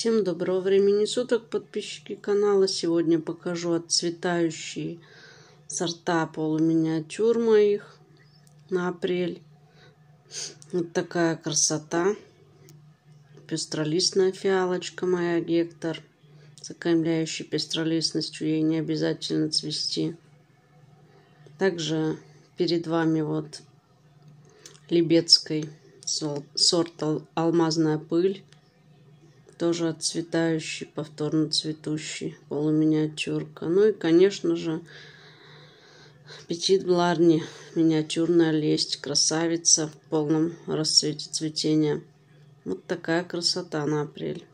Всем доброго времени суток, подписчики канала. Сегодня покажу отцветающие сорта полуминиатюр моих на апрель. Вот такая красота. Пестролистная фиалочка моя Гектор, закаймляющая пестролистностью, ей не обязательно цвести. Также перед вами вот Лебедской сорт алмазная пыль тоже отцветающий, повторно цветущий, полуминиатюрка. Ну и, конечно же, Петит Бларни, миниатюрная лесть, красавица в полном расцвете цветения. Вот такая красота на апрель.